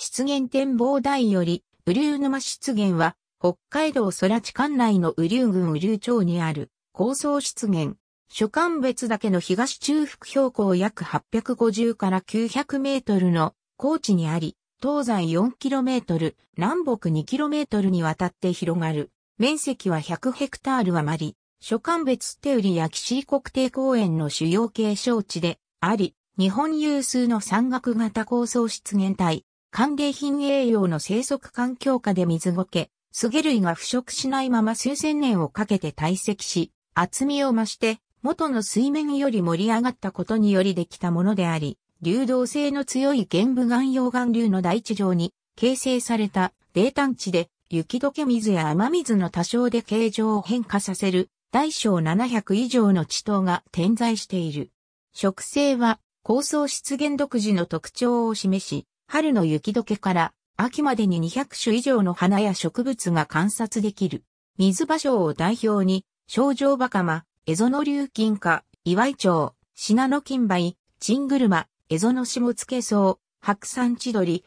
湿原展望台より、雨竜沼湿原は、北海道空地管内の雨竜郡雨竜町にある、高層湿原。所管別岳の東中腹標高約850から900メートルの高地にあり、東西4トル、南北2トルにわたって広がる。面積は100ヘクタール余り、所管別手売りや岸国定公園の主要景勝地であり、日本有数の山岳型高層湿原帯、寒冷品栄養の生息環境下で水苔、スゲ類が腐食しないまま数千年をかけて堆積し、厚みを増して元の水面より盛り上がったことによりできたものであり、流動性の強い玄武岩溶岩流の大地上に形成された冷淡地で雪解け水や雨水の多少で形状を変化させる大小700以上の地頭が点在している。植生は高層湿原独自の特徴を示し、春の雪解けから秋までに200種以上の花や植物が観察できる。水芭蕉を代表に、症状バカマ、エゾノリュのキンカ、岩井町、キンバイ、チングルマ、エゾ蝦夷の下付草、白山ゾ鳥、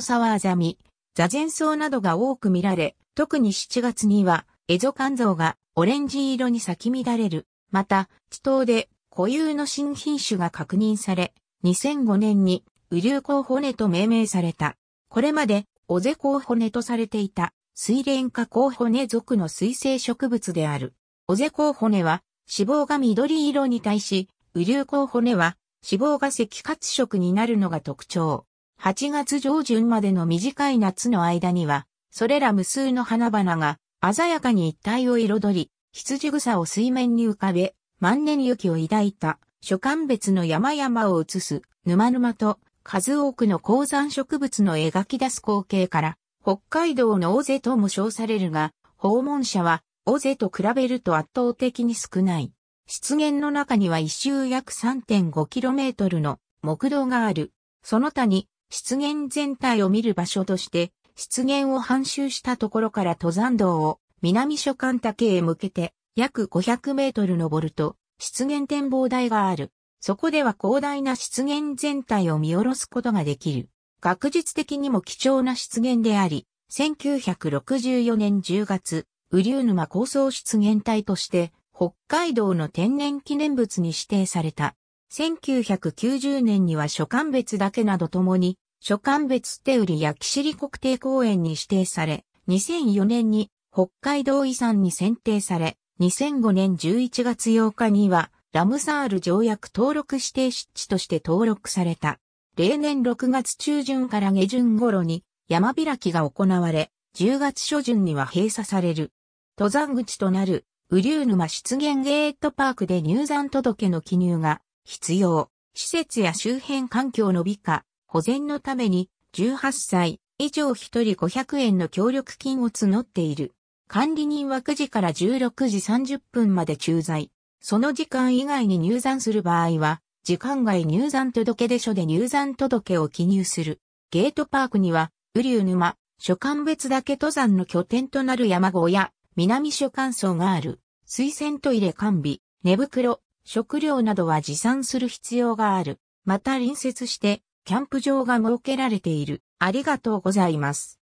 サワのザミ、ザゼンソ草などが多く見られ、特に7月には、カン肝臓がオレンジ色に咲き乱れる。また、地頭で固有の新品種が確認され、2005年に雨竜候補根と命名された。これまで、尾瀬候補根とされていた、水蓮科候補根属の水生植物である。尾瀬候補根は、脂肪が緑色に対し、雨竜候補根は、脂肪が赤褐色になるのが特徴。8月上旬までの短い夏の間には、それら無数の花々が、鮮やかに一帯を彩り、羊草を水面に浮かべ、万年雪を抱いた、諸間別の山々を映す、沼沼と数多くの鉱山植物の描き出す光景から、北海道の尾瀬とも称されるが、訪問者は尾瀬と比べると圧倒的に少ない。湿原の中には一周約 3.5km の木道がある。その他に湿原全体を見る場所として、湿原を半周したところから登山道を南諸館岳へ向けて約500メートル登ると、湿原展望台がある。そこでは広大な湿原全体を見下ろすことができる。学術的にも貴重な湿原であり、1964年10月、雨竜沼高層湿原帯として、北海道の天然記念物に指定された。1990年には所管別だけなどともに、所管別手売りやキシリ国定公園に指定され、2004年に北海道遺産に選定され、2005年11月8日にはラムサール条約登録指定湿地として登録された。例年6月中旬から下旬頃に山開きが行われ、10月初旬には閉鎖される。登山口となる、雨竜沼湿原ゲートパークで入山届の記入が必要。施設や周辺環境の美化、保全のために、18歳以上1人500円の協力金を募っている。管理人は9時から16時30分まで駐在。その時間以外に入山する場合は、時間外入山届出書で入山届を記入する。ゲートパークには、雨竜沼、所管別だけ登山の拠点となる山小屋、南所管層がある。水洗トイレ完備、寝袋、食料などは持参する必要がある。また隣接して、キャンプ場が設けられている。ありがとうございます。